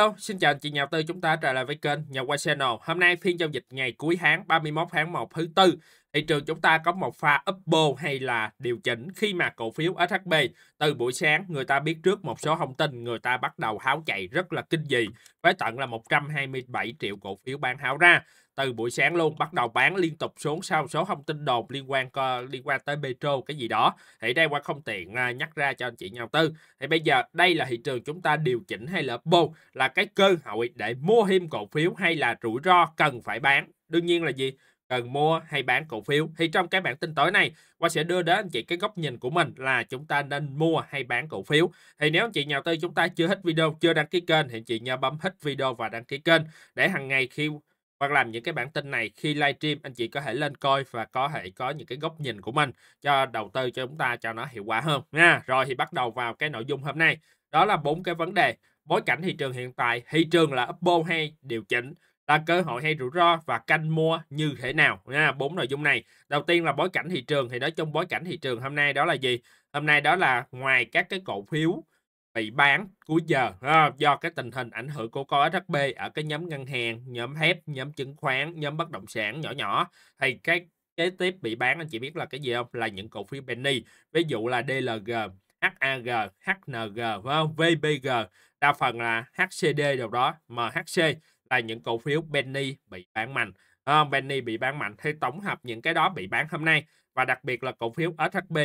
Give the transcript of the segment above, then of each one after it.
Hello, xin chào chị nhà đầu tư chúng ta trở lại với kênh Nhà Quay Channel. Hôm nay phiên giao dịch ngày cuối tháng 31 tháng 1 thứ tư, thị trường chúng ta có một pha upbo hay là điều chỉnh khi mà cổ phiếu SHB từ buổi sáng người ta biết trước một số thông tin người ta bắt đầu háo chạy rất là kinh dị với tận là 127 triệu cổ phiếu bán háo ra từ buổi sáng luôn bắt đầu bán liên tục xuống sau số thông tin đồn liên quan co liên quan tới Petro cái gì đó thì đây qua không tiện à, nhắc ra cho anh chị nhà đầu tư thì bây giờ đây là thị trường chúng ta điều chỉnh hay là bull là cái cơ hội để mua thêm cổ phiếu hay là rủi ro cần phải bán đương nhiên là gì cần mua hay bán cổ phiếu thì trong cái bản tin tối này qua sẽ đưa đến anh chị cái góc nhìn của mình là chúng ta nên mua hay bán cổ phiếu thì nếu anh chị nhà đầu tư chúng ta chưa hết video chưa đăng ký kênh thì anh chị nhớ bấm hết video và đăng ký kênh để hàng ngày khi hoặc làm những cái bản tin này khi live stream anh chị có thể lên coi và có thể có những cái góc nhìn của mình cho đầu tư cho chúng ta cho nó hiệu quả hơn nha. Rồi thì bắt đầu vào cái nội dung hôm nay. Đó là bốn cái vấn đề bối cảnh thị trường hiện tại, thị trường là upbo hay điều chỉnh, là cơ hội hay rủi ro và canh mua như thế nào nha bốn nội dung này đầu tiên là bối cảnh thị trường thì nói chung bối cảnh thị trường hôm nay đó là gì hôm nay đó là ngoài các cái cổ phiếu bị bán cuối giờ do cái tình hình ảnh hưởng của coi SHB ở cái nhóm ngân hàng, nhóm thép, nhóm chứng khoán, nhóm bất động sản nhỏ nhỏ thì cái kế tiếp bị bán anh chị biết là cái gì không? Là những cổ phiếu penny. Ví dụ là DLG, HAG, HNG, không? VPG, đa phần là HCD đâu đó, MHC là những cổ phiếu penny bị bán mạnh. À, penny bị bán mạnh thì tổng hợp những cái đó bị bán hôm nay và đặc biệt là cổ phiếu SHB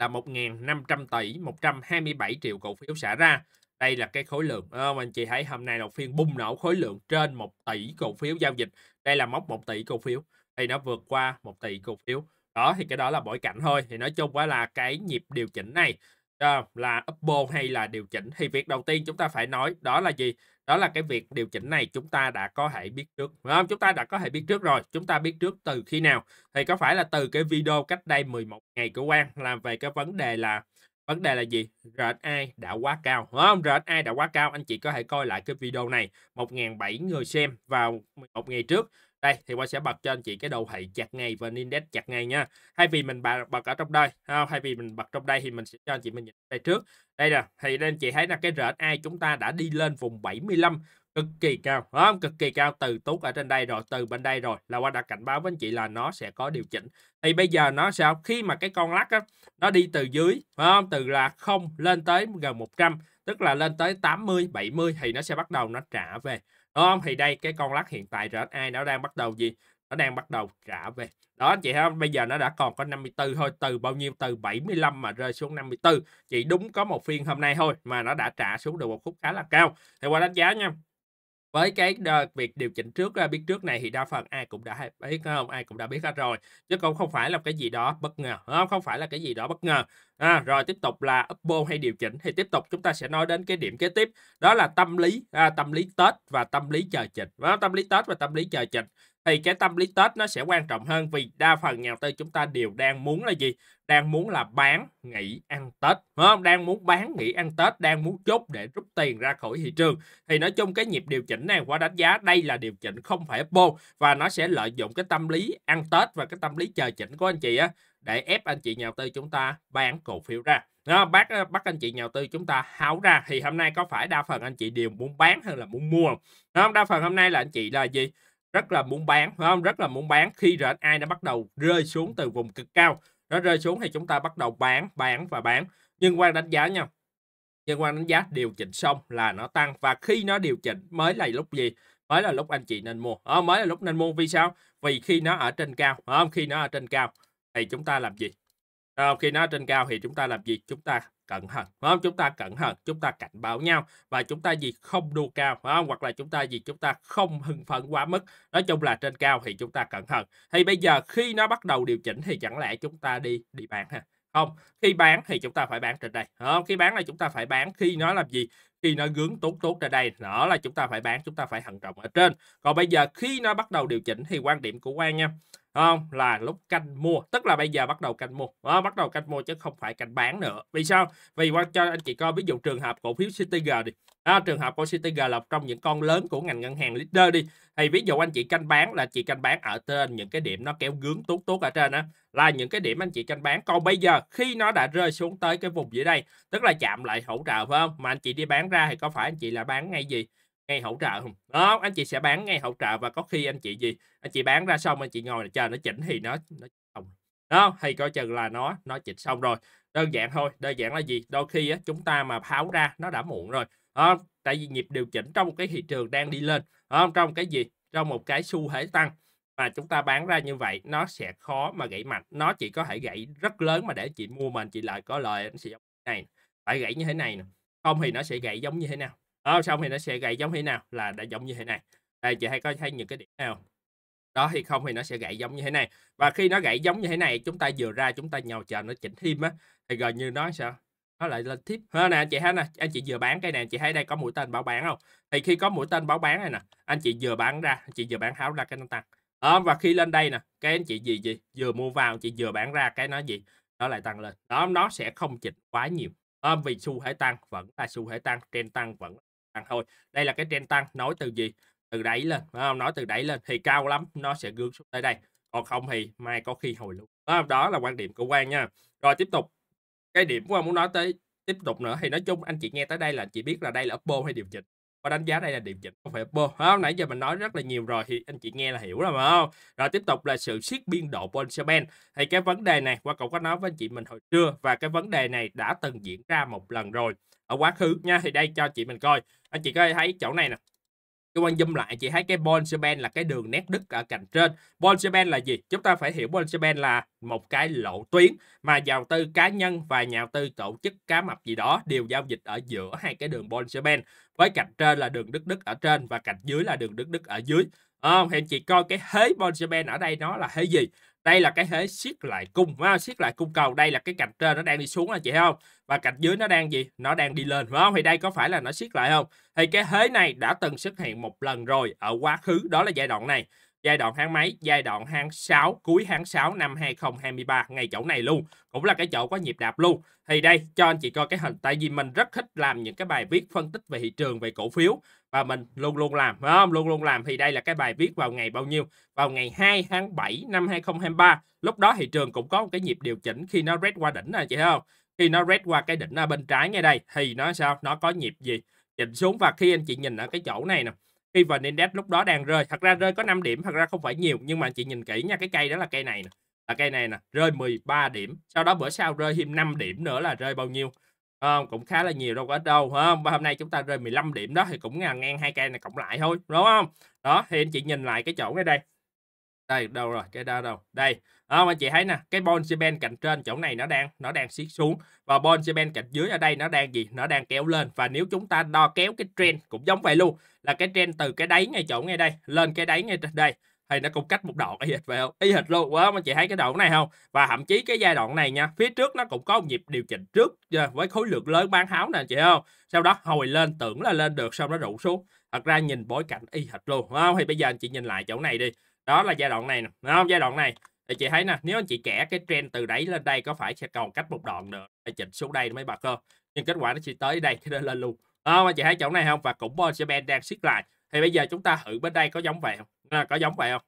là 1.500 tỷ 127 triệu cổ phiếu xả ra đây là cái khối lượng à, anh chị thấy hôm nay là phiên bùng nổ khối lượng trên 1 tỷ cổ phiếu giao dịch đây là mốc 1 tỷ cổ phiếu thì nó vượt qua 1 tỷ cổ phiếu đó thì cái đó là bối cảnh thôi thì nói chung quá là cái nhịp điều chỉnh này đó ờ, là upbo hay là điều chỉnh thì việc đầu tiên chúng ta phải nói đó là gì đó là cái việc điều chỉnh này chúng ta đã có thể biết trước phải không chúng ta đã có thể biết trước rồi chúng ta biết trước từ khi nào thì có phải là từ cái video cách đây 11 ngày của Quang làm về cái vấn đề là vấn đề là gì RSI đã quá cao đúng không RSI đã quá cao anh chị có thể coi lại cái video này 1.700 người xem vào 11 ngày trước đây thì qua sẽ bật cho anh chị cái đồ thị chặt ngày và index chặt ngày nha thay vì mình bật, bật ở trong đây thay vì mình bật trong đây thì mình sẽ cho anh chị mình nhìn đây trước đây nè thì anh chị thấy là cái RSI chúng ta đã đi lên vùng 75 cực kỳ cao không cực kỳ cao từ tốt ở trên đây rồi từ bên đây rồi là qua đã cảnh báo với anh chị là nó sẽ có điều chỉnh thì bây giờ nó sao khi mà cái con lắc á nó đi từ dưới không từ là không lên tới gần 100 tức là lên tới 80 70 thì nó sẽ bắt đầu nó trả về đúng không thì đây cái con lắc hiện tại rồi ai nó đang bắt đầu gì nó đang bắt đầu trả về đó chị ha bây giờ nó đã còn có 54 thôi từ bao nhiêu từ 75 mà rơi xuống 54 chị đúng có một phiên hôm nay thôi mà nó đã trả xuống được một khúc khá là cao thì qua đánh giá nha với cái uh, việc điều chỉnh trước ra biết trước này thì đa phần ai cũng đã biết không ai cũng đã biết hết rồi chứ cũng không phải là cái gì đó bất ngờ không không phải là cái gì đó bất ngờ à, rồi tiếp tục là upbo hay điều chỉnh thì tiếp tục chúng ta sẽ nói đến cái điểm kế tiếp đó là tâm lý à, tâm lý tết và tâm lý chờ chỉnh à, tâm lý tết và tâm lý chờ chỉnh thì cái tâm lý Tết nó sẽ quan trọng hơn vì đa phần nhà đầu tư chúng ta đều đang muốn là gì? Đang muốn là bán, nghỉ, ăn Tết. không? Đang muốn bán, nghỉ, ăn Tết, đang muốn chốt để rút tiền ra khỏi thị trường. Thì nói chung cái nhịp điều chỉnh này qua đánh giá đây là điều chỉnh không phải bô và nó sẽ lợi dụng cái tâm lý ăn Tết và cái tâm lý chờ chỉnh của anh chị á để ép anh chị nhà đầu tư chúng ta bán cổ phiếu ra đó, bác ờ, bắt anh chị nhà đầu tư chúng ta háo ra thì hôm nay có phải đa phần anh chị đều muốn bán hơn là muốn mua không? Đó, đa phần hôm nay là anh chị là gì rất là muốn bán phải không rất là muốn bán khi ai nó bắt đầu rơi xuống từ vùng cực cao nó rơi xuống thì chúng ta bắt đầu bán bán và bán nhưng quan đánh giá nhau nhưng quan đánh giá điều chỉnh xong là nó tăng và khi nó điều chỉnh mới là lúc gì mới là lúc anh chị nên mua à, mới là lúc nên mua vì sao vì khi nó ở trên cao à, khi nó ở trên cao thì chúng ta làm gì à, khi nó ở trên cao thì chúng ta làm gì chúng ta cẩn thận phải không chúng ta cẩn thận chúng ta cảnh báo nhau và chúng ta gì không đua cao phải không hoặc là chúng ta gì chúng ta không hưng phấn quá mức nói chung là trên cao thì chúng ta cẩn thận thì bây giờ khi nó bắt đầu điều chỉnh thì chẳng lẽ chúng ta đi đi bán ha không khi bán thì chúng ta phải bán trên đây đó, khi bán là chúng ta phải bán khi nó làm gì khi nó gướng tốt tốt ra đây nó là chúng ta phải bán chúng ta phải thận trọng ở trên còn bây giờ khi nó bắt đầu điều chỉnh thì quan điểm của quan nha không là lúc canh mua tức là bây giờ bắt đầu canh mua đó, bắt đầu canh mua chứ không phải canh bán nữa vì sao vì qua cho anh chị coi ví dụ trường hợp cổ phiếu CTG đi đó, trường hợp của CTG là trong những con lớn của ngành ngân hàng leader đi thì ví dụ anh chị canh bán là chị canh bán ở trên những cái điểm nó kéo gướng tốt tốt ở trên á là những cái điểm anh chị canh bán còn bây giờ khi nó đã rơi xuống tới cái vùng dưới đây tức là chạm lại hỗ trợ phải không mà anh chị đi bán ra thì có phải anh chị là bán ngay gì ngay hỗ trợ không đó anh chị sẽ bán ngay hỗ trợ và có khi anh chị gì anh chị bán ra xong anh chị ngồi chờ nó chỉnh thì nó nó không đó thì coi chừng là nó nó chỉnh xong rồi đơn giản thôi đơn giản là gì đôi khi á, chúng ta mà tháo ra nó đã muộn rồi đó, tại vì nhịp điều chỉnh trong cái thị trường đang đi lên đó, trong cái gì trong một cái xu thế tăng mà chúng ta bán ra như vậy nó sẽ khó mà gãy mạnh nó chỉ có thể gãy rất lớn mà để chị mua mà anh chị lại có lời anh sẽ giống này phải gãy như thế này nè không thì nó sẽ gãy giống như thế nào đó ờ, xong thì nó sẽ gãy giống thế nào là đã giống như thế này đây chị hay có thấy những cái điểm nào đó thì không thì nó sẽ gãy giống như thế này và khi nó gãy giống như thế này chúng ta vừa ra chúng ta nhào chờ nó chỉnh thêm á thì gần như nó sao nó lại lên tiếp ha nè anh chị thấy nè anh chị vừa bán cái này anh chị thấy đây có mũi tên báo bán không thì khi có mũi tên báo bán này nè anh chị vừa bán ra anh chị vừa bán tháo ra cái nó tăng đó, ờ, và khi lên đây nè cái anh chị gì gì vừa mua vào chị vừa bán ra cái nó gì nó lại tăng lên đó nó sẽ không chỉnh quá nhiều à, vì xu thế tăng vẫn là xu thế tăng trên tăng vẫn tăng thôi đây là cái trend tăng nói từ gì từ đáy lên phải không nói từ đáy lên thì cao lắm nó sẽ gương xuống tới đây còn không thì mai có khi hồi luôn đó, đó là quan điểm của quan nha rồi tiếp tục cái điểm của muốn nói tới tiếp tục nữa thì nói chung anh chị nghe tới đây là chị biết là đây là uppo hay điều chỉnh và đánh giá đây là điều chỉnh không phải uppo không nãy giờ mình nói rất là nhiều rồi thì anh chị nghe là hiểu rồi mà không rồi tiếp tục là sự siết biên độ Bolshevik thì cái vấn đề này qua cậu có nói với anh chị mình hồi trưa và cái vấn đề này đã từng diễn ra một lần rồi ở quá khứ nha thì đây cho chị mình coi anh ờ, chị có thấy chỗ này nè cái quan zoom lại chị thấy cái Bolsheben là cái đường nét đứt ở cạnh trên. Bolsheben là gì? Chúng ta phải hiểu Bolsheben là một cái lộ tuyến mà nhà đầu tư cá nhân và nhà đầu tư tổ chức cá mập gì đó đều giao dịch ở giữa hai cái đường Bolsheben. Với cạnh trên là đường đứt đứt ở trên và cạnh dưới là đường đứt đứt ở dưới. À, ờ, hiện chị coi cái hế Bolsheben ở đây nó là hế gì? đây là cái thế siết lại cung phải không? siết lại cung cầu đây là cái cạnh trên nó đang đi xuống anh chị không và cạnh dưới nó đang gì nó đang đi lên phải không thì đây có phải là nó siết lại không thì cái thế này đã từng xuất hiện một lần rồi ở quá khứ đó là giai đoạn này giai đoạn tháng mấy giai đoạn tháng 6 cuối tháng 6 năm 2023 ngay chỗ này luôn cũng là cái chỗ có nhịp đạp luôn thì đây cho anh chị coi cái hình tại vì mình rất thích làm những cái bài viết phân tích về thị trường về cổ phiếu và mình luôn luôn làm phải không luôn luôn làm thì đây là cái bài viết vào ngày bao nhiêu vào ngày 2 tháng 7 năm 2023 lúc đó thị trường cũng có một cái nhịp điều chỉnh khi nó red qua đỉnh này chị thấy không khi nó red qua cái đỉnh ở bên trái ngay đây thì nó sao nó có nhịp gì chỉnh xuống và khi anh chị nhìn ở cái chỗ này nè khi vn index lúc đó đang rơi thật ra rơi có 5 điểm thật ra không phải nhiều nhưng mà anh chị nhìn kỹ nha cái cây đó là cây này nè là cây này nè rơi 13 điểm sau đó bữa sau rơi thêm 5 điểm nữa là rơi bao nhiêu không? cũng khá là nhiều đâu có ít đâu ha và hôm nay chúng ta rơi 15 điểm đó thì cũng ngang ngang hai cây này cộng lại thôi đúng không đó thì anh chị nhìn lại cái chỗ ngay đây đây đâu rồi cái đó đâu đây không anh chị thấy nè cái bonus band cạnh trên chỗ này nó đang nó đang xiết xuống và bonus band cạnh dưới ở đây nó đang gì nó đang kéo lên và nếu chúng ta đo kéo cái trend cũng giống vậy luôn là cái trend từ cái đáy ngay chỗ ngay đây lên cái đáy ngay đây thì nó cũng cách một đoạn y hệt vào không y hệt luôn quá mà chị thấy cái đoạn này không và thậm chí cái giai đoạn này nha phía trước nó cũng có một nhịp điều chỉnh trước ờ, với khối lượng lớn bán háo nè chị không sau đó hồi lên tưởng là lên được xong nó rụ xuống thật ra nhìn bối cảnh y hệt luôn đúng không thì bây giờ anh chị nhìn lại chỗ này đi đó là giai đoạn này nè đúng không giai đoạn này thì chị thấy nè nếu anh chị kẻ cái trend từ đáy lên đây có phải sẽ còn cách một đoạn nữa để chỉnh xuống đây mấy bà cơ nhưng kết quả nó chỉ tới đây nó lên luôn không anh chị thấy chỗ này không và cũng sẽ đang siết lại thì bây giờ chúng ta thử bên đây có giống vậy không à, có giống vậy không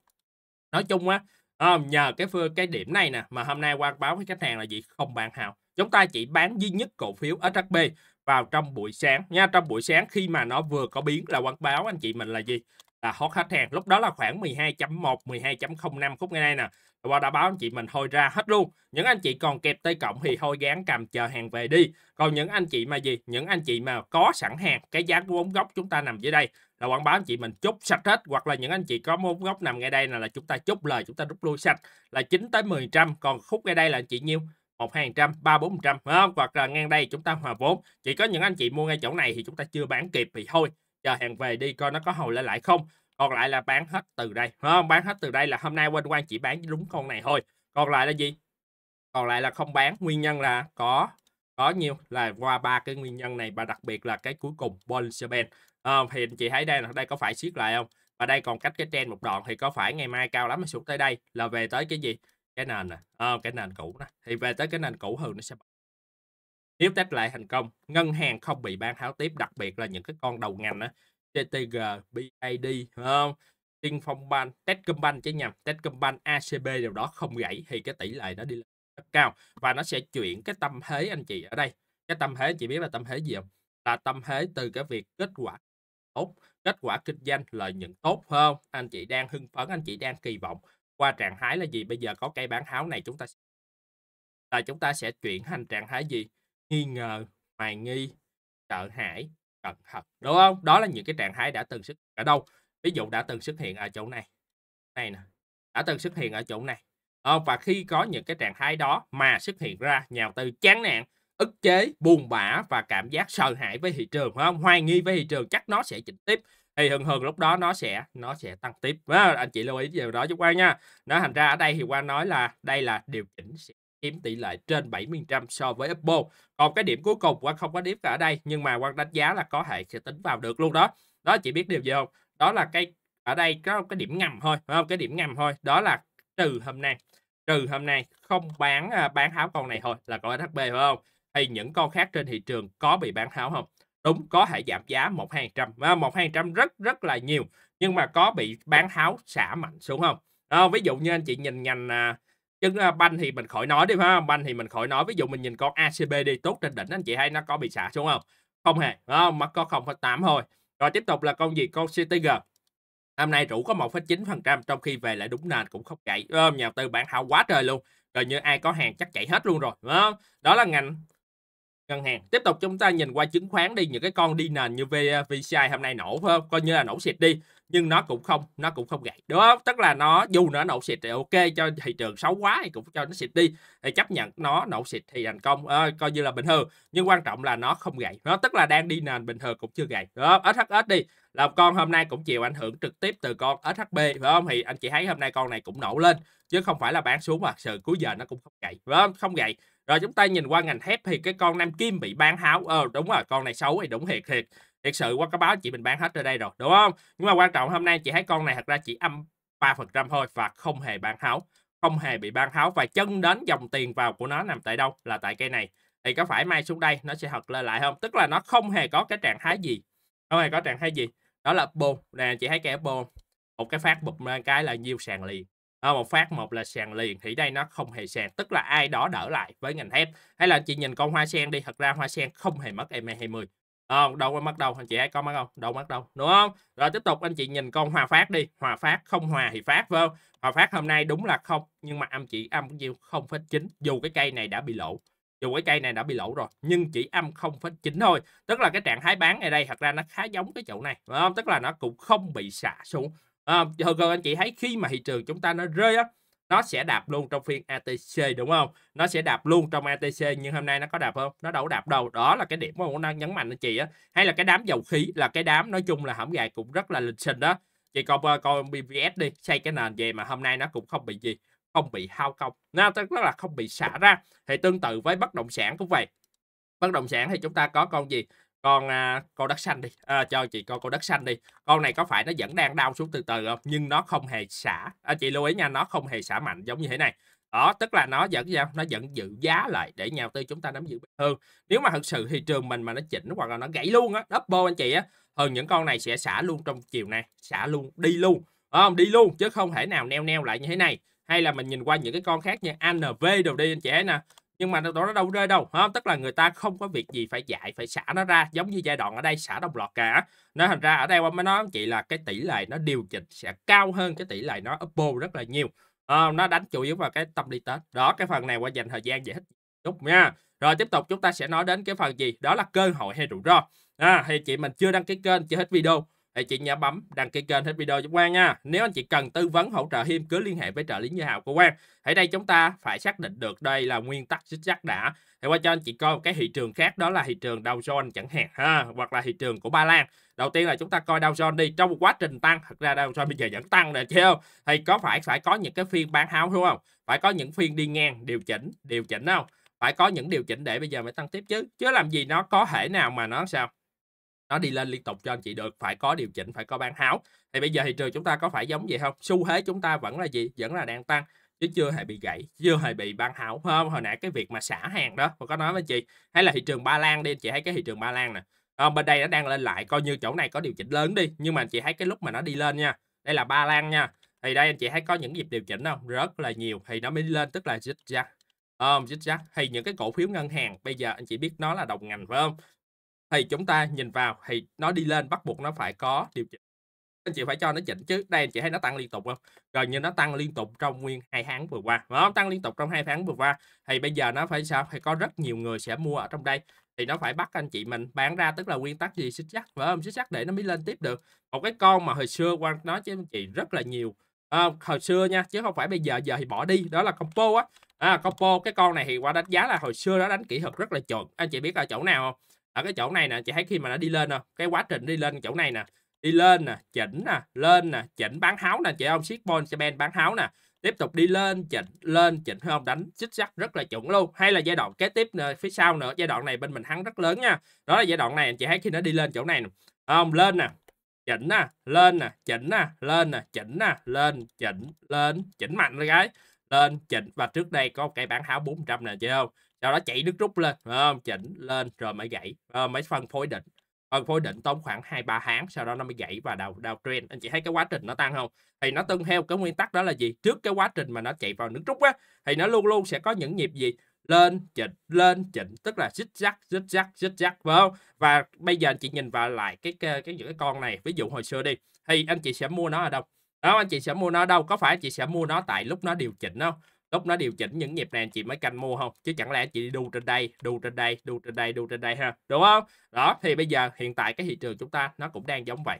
nói chung á à, nhờ cái phương cái điểm này nè mà hôm nay quang báo với khách hàng là gì không bán hào chúng ta chỉ bán duy nhất cổ phiếu SHB vào trong buổi sáng nha trong buổi sáng khi mà nó vừa có biến là quảng báo anh chị mình là gì là hot khách hàng lúc đó là khoảng 12.1 12.05 khúc ngày nay nè qua đã báo anh chị mình thôi ra hết luôn những anh chị còn kẹp tay cộng thì thôi gán cầm chờ hàng về đi còn những anh chị mà gì những anh chị mà có sẵn hàng cái giá vốn gốc chúng ta nằm dưới đây là quảng bá anh chị mình chốt sạch hết hoặc là những anh chị có vốn góc nằm ngay đây là, chúng ta chốt lời chúng ta rút lui sạch là 9 tới 10 trăm còn khúc ngay đây là anh chị nhiêu một hai trăm ba bốn trăm không hoặc là ngang đây chúng ta hòa vốn chỉ có những anh chị mua ngay chỗ này thì chúng ta chưa bán kịp thì thôi chờ hàng về đi coi nó có hồi lại lại không còn lại là bán hết từ đây không bán hết từ đây là hôm nay quên quan chỉ bán đúng con này thôi còn lại là gì còn lại là không bán nguyên nhân là có có nhiều là qua ba cái nguyên nhân này và đặc biệt là cái cuối cùng Bolsheben à, thì anh chị thấy đây là đây có phải siết lại không và đây còn cách cái trend một đoạn thì có phải ngày mai cao lắm mà xuống tới đây là về tới cái gì cái nền nè à, ờ, cái nền cũ đó thì về tới cái nền cũ hơn nó sẽ nếu test lại thành công ngân hàng không bị ban tháo tiếp đặc biệt là những cái con đầu ngành đó TTG, BID không Tiên Phong Bank, Techcombank chứ nhầm, Techcombank, ACB điều đó không gãy thì cái tỷ lệ nó đi lên rất cao và nó sẽ chuyển cái tâm thế anh chị ở đây. Cái tâm thế anh chị biết là tâm thế gì không? Là tâm thế từ cái việc kết quả tốt kết quả kinh doanh lợi nhuận tốt hơn anh chị đang hưng phấn anh chị đang kỳ vọng qua trạng thái là gì bây giờ có cây bán tháo này chúng ta là chúng ta sẽ chuyển thành trạng thái gì nghi ngờ hoài nghi sợ hãi cẩn thận đúng không đó là những cái trạng thái đã từng xuất ở đâu ví dụ đã từng xuất hiện ở chỗ này này nè đã từng xuất hiện ở chỗ này không và khi có những cái trạng thái đó mà xuất hiện ra nhà đầu tư chán nản ức chế buồn bã và cảm giác sợ hãi với thị trường phải không hoài nghi với thị trường chắc nó sẽ chỉnh tiếp thì thường thường lúc đó nó sẽ nó sẽ tăng tiếp à, anh chị lưu ý điều đó cho Quang nha nó thành ra ở đây thì Quang nói là đây là điều chỉnh sẽ chiếm tỷ lệ trên 70% so với Apple còn cái điểm cuối cùng Quang không có điểm cả ở đây nhưng mà Quang đánh giá là có thể sẽ tính vào được luôn đó đó chị biết điều gì không đó là cái ở đây có cái điểm ngầm thôi phải không cái điểm ngầm thôi đó là trừ hôm nay trừ hôm nay không bán à, bán tháo con này thôi là có SHB phải không hay những con khác trên thị trường có bị bán tháo không? Đúng, có thể giảm giá 1 hai trăm à, 1 trăm rất rất là nhiều nhưng mà có bị bán tháo xả mạnh xuống không? À, ví dụ như anh chị nhìn ngành à, chứng à, banh thì mình khỏi nói đi ha, banh thì mình khỏi nói. Ví dụ mình nhìn con ACB đi tốt trên đỉnh anh chị hay nó có bị xả xuống không? Không hề, à, ờ, mà có 0,8 thôi. Rồi tiếp tục là con gì? Con CTG. Hôm nay rủ có 1,9% trong khi về lại đúng nền cũng không chạy. À, nhà đầu tư bán tháo quá trời luôn. Rồi như ai có hàng chắc chạy hết luôn rồi. Đó, đó là ngành ngân hàng tiếp tục chúng ta nhìn qua chứng khoán đi những cái con đi nền như VCI ờ, hôm nay nổ phải ờ, không? coi như là nổ xịt đi nhưng nó cũng không nó cũng không gãy đúng không tức là nó dù nó nổ xịt thì ok cho thị trường xấu quá thì cũng cho nó xịt đi thì chấp nhận nó nổ xịt thì thành công à, coi như là bình thường nhưng quan trọng là nó không gãy nó tức là đang đi nền bình thường cũng chưa gãy đó SHS đi là con hôm nay cũng chịu ảnh hưởng trực tiếp từ con SHB phải không thì anh chị thấy hôm nay con này cũng nổ lên chứ không phải là bán xuống mà sự cuối giờ nó cũng không gãy phải không không gãy rồi chúng ta nhìn qua ngành thép thì cái con nam kim bị bán háo ờ đúng rồi con này xấu thì đúng thiệt thiệt thiệt sự qua cái báo chị mình bán hết ở đây rồi đúng không nhưng mà quan trọng hôm nay chị thấy con này thật ra chỉ âm 3% thôi và không hề bán háo không hề bị bán háo và chân đến dòng tiền vào của nó nằm tại đâu là tại cây này thì có phải mai xuống đây nó sẽ thật lên lại không tức là nó không hề có cái trạng thái gì không hề có trạng thái gì đó là bồn nè chị thấy kẻ bồn một cái phát bụp cái là nhiêu sàn liền à, một phát một là sàn liền thì đây nó không hề sàn tức là ai đó đỡ lại với ngành thép hay là chị nhìn con hoa sen đi thật ra hoa sen không hề mất em 20 không đâu có mất đâu anh chị ấy có mất không đâu mất đâu đúng không rồi tiếp tục anh chị nhìn con hòa phát đi hòa phát không hòa thì phát vô hòa phát hôm nay đúng là không nhưng mà âm chị âm nhiêu không phết chín dù cái cây này đã bị lỗ dù cái cây này đã bị lỗ rồi nhưng chỉ âm không phết chín thôi tức là cái trạng thái bán ở đây thật ra nó khá giống cái chậu này đúng không tức là nó cũng không bị xả xuống à, ờ, thường anh chị thấy khi mà thị trường chúng ta nó rơi á nó sẽ đạp luôn trong phiên ATC đúng không? Nó sẽ đạp luôn trong ATC nhưng hôm nay nó có đạp không? Nó đâu có đạp đâu. Đó là cái điểm mà cũng đang nhấn mạnh anh chị á. Hay là cái đám dầu khí là cái đám nói chung là hổng gài cũng rất là lịch sinh đó. Chị coi coi BVS đi, xây cái nền về mà hôm nay nó cũng không bị gì, không bị hao công. Nó tức là không bị xả ra. Thì tương tự với bất động sản cũng vậy. Bất động sản thì chúng ta có con gì? con uh, con đất xanh đi à, cho chị con cô đất xanh đi con này có phải nó vẫn đang đau xuống từ từ không nhưng nó không hề xả à, chị lưu ý nha nó không hề xả mạnh giống như thế này đó ờ, tức là nó vẫn sao nó vẫn giữ giá lại để nhà đầu tư chúng ta nắm giữ hơn nếu mà thực sự thị trường mình mà nó chỉnh hoặc là nó gãy luôn á double anh chị á hơn những con này sẽ xả luôn trong chiều này xả luôn đi luôn không đi luôn chứ không thể nào neo neo lại như thế này hay là mình nhìn qua những cái con khác như ANV đồ đi anh chị nè nhưng mà nó đâu rơi đâu ha? tức là người ta không có việc gì phải giải phải xả nó ra giống như giai đoạn ở đây xả đồng loạt cả nó thành ra ở đây ông mới nói chị là cái tỷ lệ nó điều chỉnh sẽ cao hơn cái tỷ lệ nó uppo rất là nhiều à, nó đánh chủ yếu vào cái tâm lý tết đó cái phần này qua dành thời gian giải thích chút nha rồi tiếp tục chúng ta sẽ nói đến cái phần gì đó là cơ hội hay rủi ro à, thì chị mình chưa đăng ký kênh chưa hết video thì chị nhớ bấm đăng ký kênh hết video cho Quang nha. Nếu anh chị cần tư vấn hỗ trợ Hiêm cứ liên hệ với trợ lý Như Hào của Quang. Ở đây chúng ta phải xác định được đây là nguyên tắc chính xác đã. Thì qua cho anh chị coi một cái thị trường khác đó là thị trường Dow Jones chẳng hạn ha, hoặc là thị trường của Ba Lan. Đầu tiên là chúng ta coi Dow Jones đi. Trong một quá trình tăng, thật ra Dow Jones bây giờ vẫn tăng nè chứ không? Thì có phải phải có những cái phiên bán háo đúng không? Phải có những phiên đi ngang điều chỉnh, điều chỉnh không? Phải có những điều chỉnh để bây giờ mới tăng tiếp chứ. Chứ làm gì nó có thể nào mà nó sao? nó đi lên liên tục cho anh chị được phải có điều chỉnh phải có bán háo thì bây giờ thị trường chúng ta có phải giống vậy không xu thế chúng ta vẫn là gì vẫn là đang tăng chứ chưa hề bị gãy chưa hề bị ban hảo không hồi nãy cái việc mà xả hàng đó mà có nói với chị hay là thị trường ba lan đi anh chị thấy cái thị trường ba lan nè à, bên đây nó đang lên lại coi như chỗ này có điều chỉnh lớn đi nhưng mà anh chị thấy cái lúc mà nó đi lên nha đây là ba lan nha thì đây anh chị thấy có những dịp điều chỉnh không rất là nhiều thì nó mới lên tức là zigzag um, ờ, zigzag thì những cái cổ phiếu ngân hàng bây giờ anh chị biết nó là đồng ngành phải không thì chúng ta nhìn vào thì nó đi lên bắt buộc nó phải có điều chỉnh anh chị phải cho nó chỉnh chứ đây anh chị thấy nó tăng liên tục không gần như nó tăng liên tục trong nguyên hai tháng vừa qua nó tăng liên tục trong hai tháng vừa qua thì bây giờ nó phải sao phải có rất nhiều người sẽ mua ở trong đây thì nó phải bắt anh chị mình bán ra tức là nguyên tắc gì xích chắc phải không xích chắc để nó mới lên tiếp được một cái con mà hồi xưa quan nói với anh chị rất là nhiều à, hồi xưa nha chứ không phải bây giờ giờ thì bỏ đi đó là compo á à, compo cái con này thì qua đánh giá là hồi xưa nó đánh kỹ thuật rất là chuẩn anh chị biết là chỗ nào không ở cái chỗ này nè chị thấy khi mà nó đi lên nè cái quá trình đi lên chỗ này nè đi lên nè chỉnh nè lên nè chỉnh bán háo nè chị không siết bon band bán háo nè tiếp tục đi lên chỉnh lên chỉnh không đánh xích sắc rất là chuẩn luôn hay là giai đoạn kế tiếp nữa, phía sau nữa giai đoạn này bên mình thắng rất lớn nha đó là giai đoạn này chị thấy khi nó đi lên chỗ này nè. không lên nè chỉnh nè lên nè chỉnh nè lên nè chỉnh nè lên chỉnh lên chỉnh mạnh rồi cái lên chỉnh và trước đây có một cây bán háo 400 nè chị không do đó chạy nước rút lên phải không chỉnh lên rồi mới gãy rồi mới phân phối định phân phối định tốn khoảng hai ba tháng sau đó nó mới gãy và đào đào trend anh chị thấy cái quá trình nó tăng không thì nó tuân theo cái nguyên tắc đó là gì trước cái quá trình mà nó chạy vào nước rút á thì nó luôn luôn sẽ có những nhịp gì lên chỉnh lên chỉnh tức là xích rắc xích rắc xích rắc phải không và bây giờ anh chị nhìn vào lại cái cái, cái những cái con này ví dụ hồi xưa đi thì anh chị sẽ mua nó ở đâu đó anh chị sẽ mua nó ở đâu có phải anh chị sẽ mua nó tại lúc nó điều chỉnh không lúc nó điều chỉnh những nhịp này chị mới canh mua không chứ chẳng lẽ chị đi đu trên đây đu trên đây đu trên đây đu trên đây ha đúng không đó thì bây giờ hiện tại cái thị trường chúng ta nó cũng đang giống vậy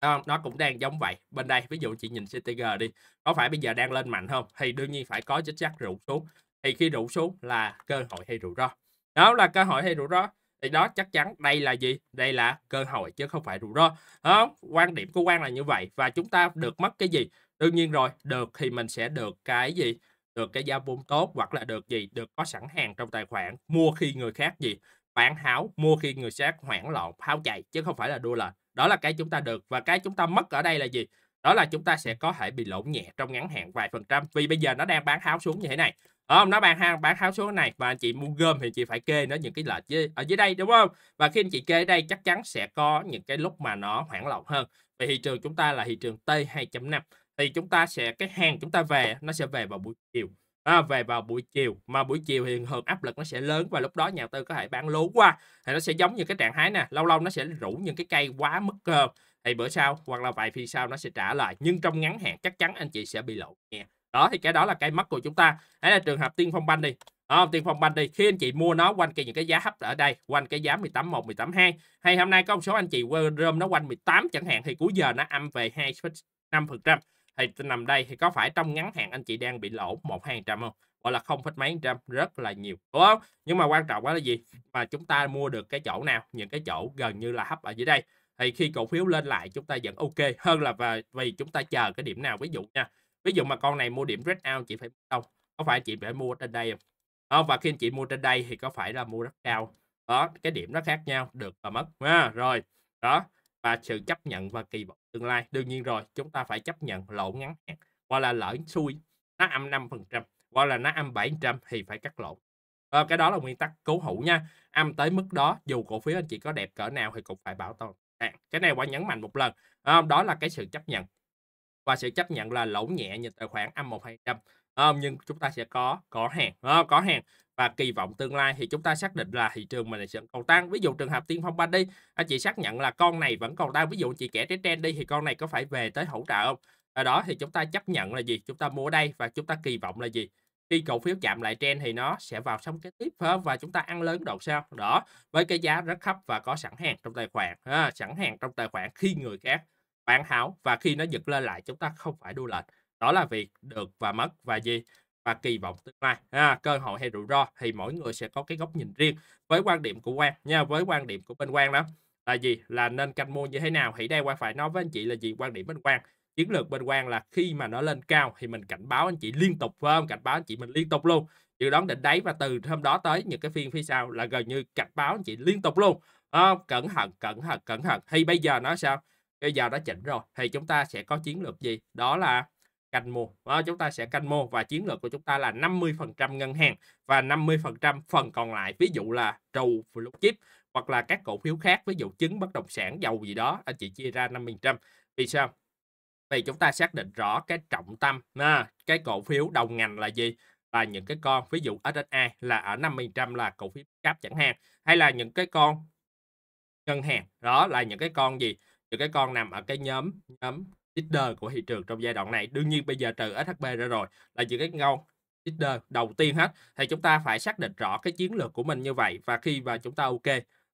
không? nó cũng đang giống vậy bên đây ví dụ chị nhìn CTG đi có phải bây giờ đang lên mạnh không thì đương nhiên phải có chính xác rượu xuống thì khi rượu xuống là cơ hội hay rủi ro đó là cơ hội hay rủi ro thì đó chắc chắn đây là gì đây là cơ hội chứ không phải rủi ro đó, quan điểm của quan là như vậy và chúng ta được mất cái gì đương nhiên rồi được thì mình sẽ được cái gì được cái giá vốn tốt hoặc là được gì được có sẵn hàng trong tài khoản mua khi người khác gì bán háo mua khi người khác hoảng loạn tháo chạy chứ không phải là đua lệnh đó là cái chúng ta được và cái chúng ta mất ở đây là gì đó là chúng ta sẽ có thể bị lỗ nhẹ trong ngắn hạn vài phần trăm vì bây giờ nó đang bán háo xuống như thế này đúng không nó bán hang bán háo xuống này và anh chị mua gom thì chị phải kê nó những cái lệch dưới, ở dưới đây đúng không và khi anh chị kê ở đây chắc chắn sẽ có những cái lúc mà nó hoảng loạn hơn vì thị trường chúng ta là thị trường T 2.5 thì chúng ta sẽ cái hàng chúng ta về nó sẽ về vào buổi chiều à, về vào buổi chiều mà buổi chiều thì hợp áp lực nó sẽ lớn và lúc đó nhà tư có thể bán lố qua thì nó sẽ giống như cái trạng thái nè lâu lâu nó sẽ rủ những cái cây quá mức cơ thì bữa sau hoặc là vài phiên sau nó sẽ trả lại nhưng trong ngắn hạn chắc chắn anh chị sẽ bị lỗ nha đó thì cái đó là cái mất của chúng ta đấy là trường hợp tiên phong banh đi đó, tiên phong banh đi khi anh chị mua nó quanh cái những cái giá hấp ở đây quanh cái giá 18 1 18 2 hay hôm nay có một số anh chị rơm nó quanh 18 chẳng hạn thì cuối giờ nó âm về 2 5 phần trăm thì nằm đây thì có phải trong ngắn hạn anh chị đang bị lỗ một hai trăm không gọi là không phẩy mấy trăm rất là nhiều đúng không nhưng mà quan trọng quá là gì mà chúng ta mua được cái chỗ nào những cái chỗ gần như là hấp ở dưới đây thì khi cổ phiếu lên lại chúng ta vẫn ok hơn là và vì chúng ta chờ cái điểm nào ví dụ nha ví dụ mà con này mua điểm red out chị phải đâu có phải chị phải mua trên đây không đó, và khi chị mua trên đây thì có phải là mua rất cao đó cái điểm nó khác nhau được và mất ha rồi đó và sự chấp nhận và kỳ vọng tương lai đương nhiên rồi chúng ta phải chấp nhận lỗ ngắn hạn hoặc là lỡ xui nó âm 5% hoặc là nó âm 7% thì phải cắt lỗ à, ờ, cái đó là nguyên tắc cố hữu nha âm tới mức đó dù cổ phiếu anh chị có đẹp cỡ nào thì cũng phải bảo toàn à, cái này qua nhấn mạnh một lần ờ, đó là cái sự chấp nhận và sự chấp nhận là lỗ nhẹ như tài khoản âm một hai trăm ờ, nhưng chúng ta sẽ có có hàng có hàng và kỳ vọng tương lai thì chúng ta xác định là thị trường mình sẽ còn tăng ví dụ trường hợp tiên phong banh đi anh chị xác nhận là con này vẫn còn tăng ví dụ chị kẻ trái trend đi thì con này có phải về tới hỗ trợ không ở đó thì chúng ta chấp nhận là gì chúng ta mua đây và chúng ta kỳ vọng là gì khi cổ phiếu chạm lại trend thì nó sẽ vào sóng kế tiếp và chúng ta ăn lớn đầu sau đó với cái giá rất thấp và có sẵn hàng trong tài khoản ha, à, sẵn hàng trong tài khoản khi người khác bán tháo và khi nó giật lên lại chúng ta không phải đua lệnh đó là việc được và mất và gì và kỳ vọng tương lai à, cơ hội hay rủi ro thì mỗi người sẽ có cái góc nhìn riêng với quan điểm của quan nha với quan điểm của bên quan đó là gì là nên canh mua như thế nào thì đây quan phải nói với anh chị là gì quan điểm bên quan chiến lược bên quan là khi mà nó lên cao thì mình cảnh báo anh chị liên tục phải không cảnh báo anh chị mình liên tục luôn dự đoán định đáy và từ hôm đó tới những cái phiên phía sau là gần như cảnh báo anh chị liên tục luôn à, cẩn thận cẩn thận cẩn thận thì bây giờ nó sao bây giờ nó chỉnh rồi thì chúng ta sẽ có chiến lược gì đó là canh mua đó, chúng ta sẽ canh mua và chiến lược của chúng ta là 50% ngân hàng và 50% phần còn lại ví dụ là trù flip chip hoặc là các cổ phiếu khác ví dụ chứng bất động sản dầu gì đó anh chị chia ra 50% vì sao vì chúng ta xác định rõ cái trọng tâm à, cái cổ phiếu đầu ngành là gì là những cái con ví dụ SSI là ở 50% là cổ phiếu cáp chẳng hạn hay là những cái con ngân hàng đó là những cái con gì những cái con nằm ở cái nhóm nhóm leader của thị trường trong giai đoạn này đương nhiên bây giờ trừ SHB ra rồi là những cái ngôn leader đầu tiên hết thì chúng ta phải xác định rõ cái chiến lược của mình như vậy và khi mà chúng ta ok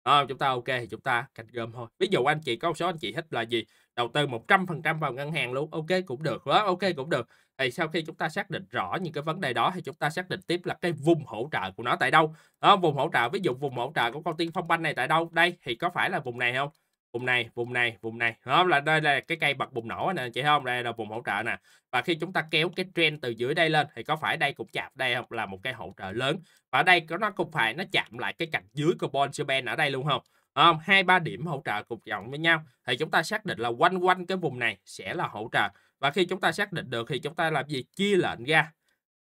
à, chúng ta ok thì chúng ta cạnh gom thôi ví dụ anh chị có một số anh chị thích là gì đầu tư 100% vào ngân hàng luôn ok cũng được đó ok cũng được thì sau khi chúng ta xác định rõ những cái vấn đề đó thì chúng ta xác định tiếp là cái vùng hỗ trợ của nó tại đâu đó, ờ, vùng hỗ trợ ví dụ vùng hỗ trợ của con tiên phong banh này tại đâu đây thì có phải là vùng này không vùng này vùng này vùng này đó là đây là cái cây bật bùng nổ nè chị không đây là vùng hỗ trợ nè và khi chúng ta kéo cái trend từ dưới đây lên thì có phải đây cũng chạm đây không là một cái hỗ trợ lớn và ở đây có nó cũng phải nó chạm lại cái cạnh dưới của Bollinger ở đây luôn không không hai ba điểm hỗ trợ cùng dòng với nhau thì chúng ta xác định là quanh quanh cái vùng này sẽ là hỗ trợ và khi chúng ta xác định được thì chúng ta làm gì chia lệnh ra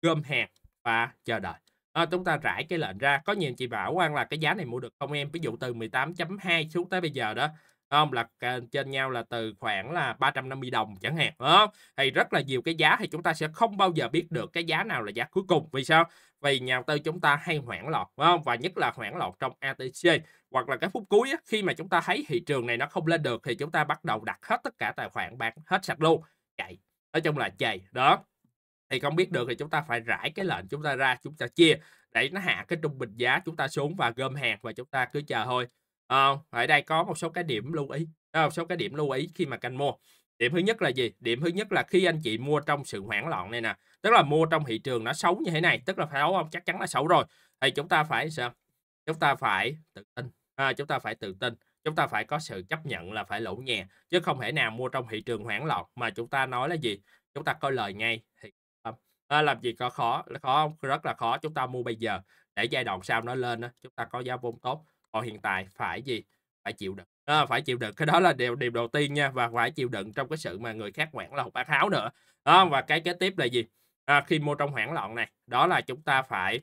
gom hàng và chờ đợi à, chúng ta rải cái lệnh ra có nhiều chị bảo quan là cái giá này mua được không em ví dụ từ 18.2 xuống tới bây giờ đó không là trên nhau là từ khoảng là 350 đồng chẳng hạn đó thì rất là nhiều cái giá thì chúng ta sẽ không bao giờ biết được cái giá nào là giá cuối cùng vì sao vì nhà đầu tư chúng ta hay hoảng loạn không và nhất là hoảng loạn trong ATC hoặc là cái phút cuối khi mà chúng ta thấy thị trường này nó không lên được thì chúng ta bắt đầu đặt hết tất cả tài khoản bán hết sạch luôn chạy nói chung là chạy đó thì không biết được thì chúng ta phải rải cái lệnh chúng ta ra chúng ta chia để nó hạ cái trung bình giá chúng ta xuống và gom hàng và chúng ta cứ chờ thôi à, ở đây có một số cái điểm lưu ý à, một số cái điểm lưu ý khi mà canh mua điểm thứ nhất là gì điểm thứ nhất là khi anh chị mua trong sự hoảng loạn này nè tức là mua trong thị trường nó xấu như thế này tức là phải xấu không chắc chắn là xấu rồi thì chúng ta phải sao chúng ta phải tự tin à, chúng ta phải tự tin chúng ta phải có sự chấp nhận là phải lỗ nhẹ chứ không thể nào mua trong thị trường hoảng loạn mà chúng ta nói là gì chúng ta có lời ngay thì à, làm gì có khó khó rất là khó chúng ta mua bây giờ để giai đoạn sau nó lên đó, chúng ta có giá vốn tốt họ ờ, hiện tại phải gì phải chịu đựng à, phải chịu đựng cái đó là điều điều đầu tiên nha và phải chịu đựng trong cái sự mà người khác quản là loạn bác háo nữa à, và cái kế tiếp là gì à, khi mua trong hoảng loạn này đó là chúng ta phải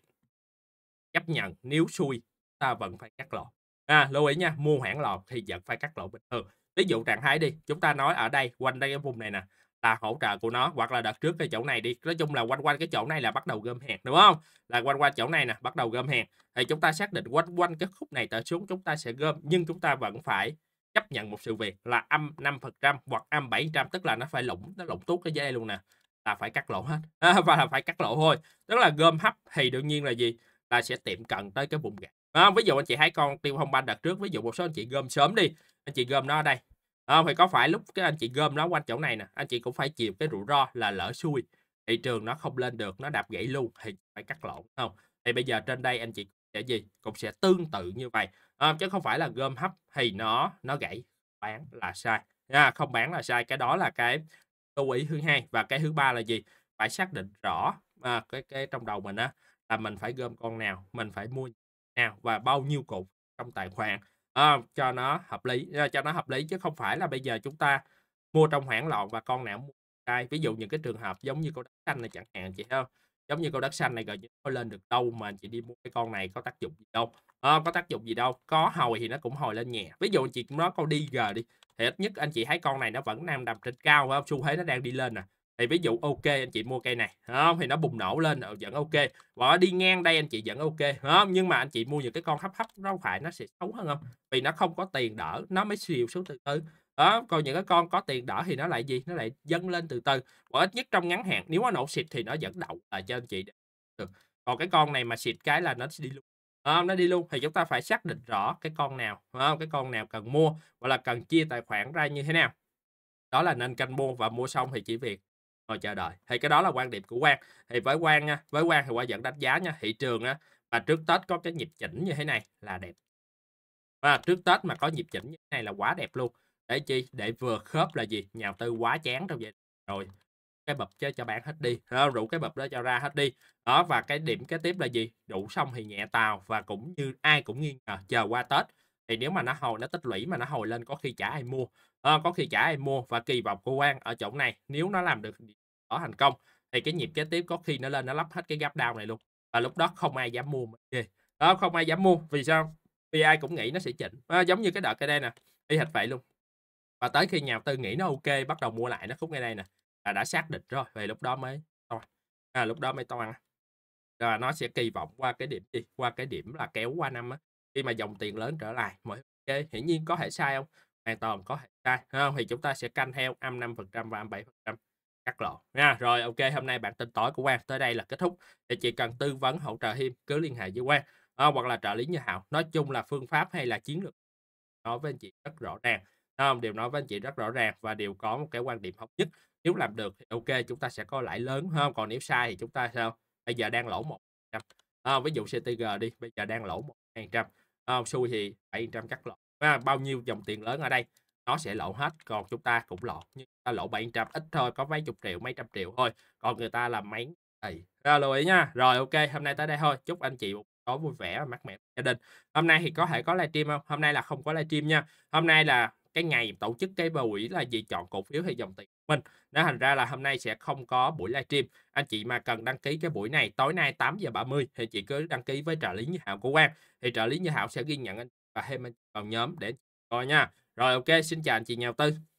chấp nhận nếu xui ta vẫn phải cắt lỗ à, lưu ý nha mua hoảng loạn thì vẫn phải cắt lỗ bình thường ví dụ trạng thái đi chúng ta nói ở đây quanh đây cái vùng này nè là hỗ trợ của nó hoặc là đặt trước cái chỗ này đi nói chung là quanh quanh cái chỗ này là bắt đầu gom hàng đúng không là quanh quanh chỗ này nè bắt đầu gom hàng thì chúng ta xác định quanh quanh cái khúc này trở xuống chúng ta sẽ gom nhưng chúng ta vẫn phải chấp nhận một sự việc là âm 5% hoặc âm 700 tức là nó phải lũng nó lũng tuốt cái dây luôn nè là phải cắt lỗ hết à, và là phải cắt lỗ thôi tức là gom hấp thì đương nhiên là gì là sẽ tiệm cận tới cái vùng gạt à, ví dụ anh chị thấy con tiêu hồng ban đặt trước ví dụ một số anh chị gom sớm đi anh chị gom nó ở đây à, thì có phải lúc cái anh chị gom nó quanh chỗ này nè anh chị cũng phải chịu cái rủi ro là lỡ xui thị trường nó không lên được nó đạp gãy luôn thì phải cắt lỗ không thì bây giờ trên đây anh chị sẽ gì cũng sẽ tương tự như vậy à, chứ không phải là gom hấp thì nó nó gãy bán là sai à, không bán là sai cái đó là cái lưu ý thứ hai và cái thứ ba là gì phải xác định rõ à, cái cái trong đầu mình á là mình phải gom con nào mình phải mua nào và bao nhiêu cục trong tài khoản à, cho nó hợp lý ờ, cho nó hợp lý chứ không phải là bây giờ chúng ta mua trong hoảng loạn và con nào mua ai ví dụ những cái trường hợp giống như cô đất xanh này chẳng hạn chị không giống như cô đất xanh này rồi như nó lên được đâu mà chị đi mua cái con này có tác dụng gì đâu à, có tác dụng gì đâu có hồi thì nó cũng hồi lên nhẹ ví dụ chị cũng nói câu đi gờ đi thì ít nhất anh chị thấy con này nó vẫn nằm đầm trên cao phải không xu thế nó đang đi lên nè à thì ví dụ ok anh chị mua cây này không thì nó bùng nổ lên dẫn ờ, ok bỏ đi ngang đây anh chị dẫn ok không nhưng mà anh chị mua những cái con hấp hấp nó phải nó sẽ xấu hơn không vì nó không có tiền đỡ nó mới siêu xuống từ từ đó còn những cái con có tiền đỡ thì nó lại gì nó lại dâng lên từ từ và ít nhất trong ngắn hạn nếu nó nổ xịt thì nó dẫn đậu là ờ, cho anh chị được còn cái con này mà xịt cái là nó sẽ đi luôn à, nó đi luôn thì chúng ta phải xác định rõ cái con nào à, cái con nào cần mua hoặc là cần chia tài khoản ra như thế nào đó là nên canh mua và mua xong thì chỉ việc ngồi chờ đợi thì cái đó là quan điểm của quan thì với quan nha với quan thì quan vẫn đánh giá nha thị trường á mà trước tết có cái nhịp chỉnh như thế này là đẹp và trước tết mà có nhịp chỉnh như thế này là quá đẹp luôn để chi để vừa khớp là gì nhà đầu tư quá chán trong vậy rồi cái bập cho cho bán hết đi à, rủ cái bập đó cho ra hết đi đó và cái điểm kế tiếp là gì đủ xong thì nhẹ tàu và cũng như ai cũng nghi chờ qua tết thì nếu mà nó hồi nó tích lũy mà nó hồi lên có khi chả ai mua à, có khi trả em mua và kỳ vọng của quan ở chỗ này nếu nó làm được ở thành công thì cái nhịp kế tiếp có khi nó lên nó lắp hết cái gap down này luôn và lúc đó không ai dám mua mình đó không ai dám mua vì sao vì ai cũng nghĩ nó sẽ chỉnh à, giống như cái đợt cái đây nè y hệt vậy luôn và tới khi nhà đầu tư nghĩ nó ok bắt đầu mua lại nó khúc ngay đây nè là đã xác định rồi về lúc đó mới to à, lúc đó mới to ăn là nó sẽ kỳ vọng qua cái điểm gì qua cái điểm là kéo qua năm á khi mà dòng tiền lớn trở lại mọi ok hiển nhiên có thể sai không hoàn toàn có thể sai không thì chúng ta sẽ canh theo âm 5% và âm 7% cắt lộn nha rồi ok hôm nay bản tin tối của Quang tới đây là kết thúc thì chỉ cần tư vấn hỗ trợ thêm cứ liên hệ với Quang à, hoặc là trợ lý như Hảo nói chung là phương pháp hay là chiến lược nói với anh chị rất rõ ràng không điều nói với anh chị rất rõ ràng và đều có một cái quan điểm thống nhất nếu làm được thì ok chúng ta sẽ có lãi lớn hơn còn nếu sai thì chúng ta sao bây giờ đang lỗ một à, ví dụ CTG đi bây giờ đang lỗ một trăm xui thì 700 cắt lỗ và bao nhiêu dòng tiền lớn ở đây nó sẽ lộ hết còn chúng ta cũng lộ nhưng ta lộ 700 ít thôi có mấy chục triệu mấy trăm triệu thôi còn người ta là mấy ấy ra lưu ý nha rồi ok hôm nay tới đây thôi chúc anh chị một tối vui vẻ và mát mẻ gia đình hôm nay thì có thể có livestream không hôm nay là không có livestream nha hôm nay là cái ngày tổ chức cái buổi là gì chọn cổ phiếu hay dòng tiền mình nó thành ra là hôm nay sẽ không có buổi livestream anh chị mà cần đăng ký cái buổi này tối nay 8 giờ 30 thì chị cứ đăng ký với trợ lý như hạo của Quang thì trợ lý như hạo sẽ ghi nhận anh và thêm vào nhóm để coi nha rồi ok xin chào anh chị nhà đầu tư